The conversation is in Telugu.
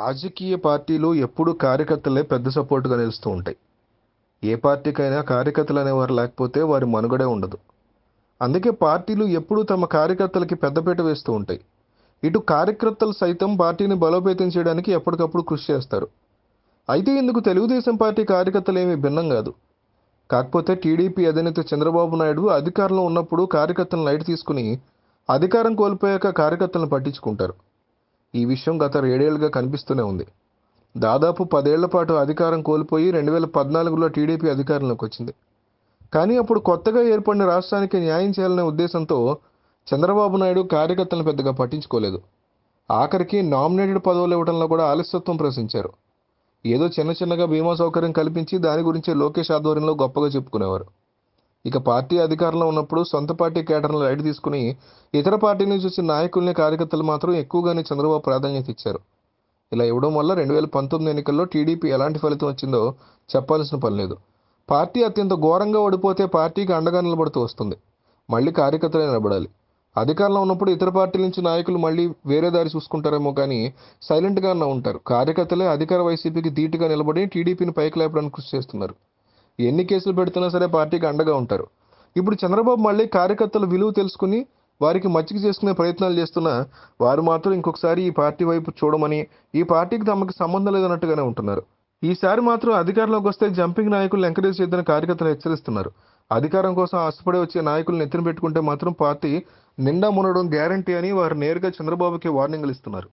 రాజకీయ పార్టీలు ఎప్పుడు కార్యకర్తలే పెద్ద సపోర్ట్గా నిలుస్తూ ఉంటాయి ఏ పార్టీకైనా కార్యకర్తలు అనేవారు లేకపోతే వారి మనుగడే ఉండదు అందుకే పార్టీలు ఎప్పుడూ తమ కార్యకర్తలకి పెద్దపీట వేస్తూ ఉంటాయి ఇటు కార్యకర్తలు సైతం పార్టీని బలోపేతం చేయడానికి ఎప్పటికప్పుడు కృషి చేస్తారు అయితే ఇందుకు తెలుగుదేశం పార్టీ కార్యకర్తలు ఏమీ భిన్నం కాదు కాకపోతే టీడీపీ అధినేత చంద్రబాబు నాయుడు అధికారంలో ఉన్నప్పుడు కార్యకర్తలను లైట్ తీసుకుని అధికారం కోల్పోయాక కార్యకర్తలను పట్టించుకుంటారు ఈ విషయం గత ఏడేళ్లుగా కనిపిస్తూనే ఉంది దాదాపు పదేళ్ల పాటు అధికారం కోల్పోయి రెండు వేల పద్నాలుగులో టీడీపీ అధికారంలోకి వచ్చింది కానీ అప్పుడు కొత్తగా ఏర్పడిన రాష్ట్రానికి న్యాయం చేయాలనే ఉద్దేశంతో చంద్రబాబు నాయుడు కార్యకర్తలను పెద్దగా పట్టించుకోలేదు ఆఖరికి నామినేటెడ్ పదవులు ఇవ్వడంలో కూడా ఆలస్యత్వం ప్రశ్నించారు ఏదో చిన్న చిన్నగా బీమా సౌకర్యం కల్పించి దాని గురించి లోకేష్ ఆధ్వర్యంలో గొప్పగా చెప్పుకునేవారు ఇక పార్టీ అధికారంలో ఉన్నప్పుడు సొంత పార్టీ కేటర్ను లైట్ తీసుకుని ఇతర పార్టీ నుంచి వచ్చిన నాయకుల్ని కార్యకర్తలు మాత్రం ఎక్కువగానే చంద్రబాబు ప్రాధాన్యత ఇచ్చారు ఇలా ఇవ్వడం వల్ల రెండు వేల పంతొమ్మిది ఎన్నికల్లో టీడీపీ ఎలాంటి ఫలితం వచ్చిందో చెప్పాల్సిన పని లేదు పార్టీ అత్యంత ఘోరంగా ఓడిపోతే పార్టీకి అండగా నిలబడుతూ వస్తుంది మళ్ళీ కార్యకర్తలే నిలబడాలి అధికారంలో ఉన్నప్పుడు ఇతర పార్టీల నుంచి నాయకులు మళ్ళీ వేరే దారి చూసుకుంటారేమో కానీ సైలెంట్గానే ఉంటారు కార్యకర్తలే అధికార వైసీపీకి ధీటుగా నిలబడి టీడీపీని పైకి లేపడానికి కృషి చేస్తున్నారు ఎన్ని కేసులు పెడుతున్నా సరే పార్టీకి అండగా ఉంటారు ఇప్పుడు చంద్రబాబు మళ్ళీ కార్యకర్తల విలువ తెలుసుకుని వారికి మచ్చిక చేసుకునే ప్రయత్నాలు చేస్తున్న వారు మాత్రం ఇంకొకసారి ఈ పార్టీ వైపు చూడమని ఈ పార్టీకి తమకు సంబంధం లేదన్నట్టుగానే ఉంటున్నారు ఈసారి మాత్రం అధికారంలోకి వస్తే జంపింగ్ నాయకులను ఎంకరేజ్ చేద్దని కార్యకర్తలు హెచ్చరిస్తున్నారు అధికారం కోసం ఆశపడి వచ్చే నాయకులను ఎత్తున పెట్టుకుంటే మాత్రం పార్టీ నిండా మునడం గ్యారంటీ అని వారు నేరుగా చంద్రబాబుకి వార్నింగ్లు ఇస్తున్నారు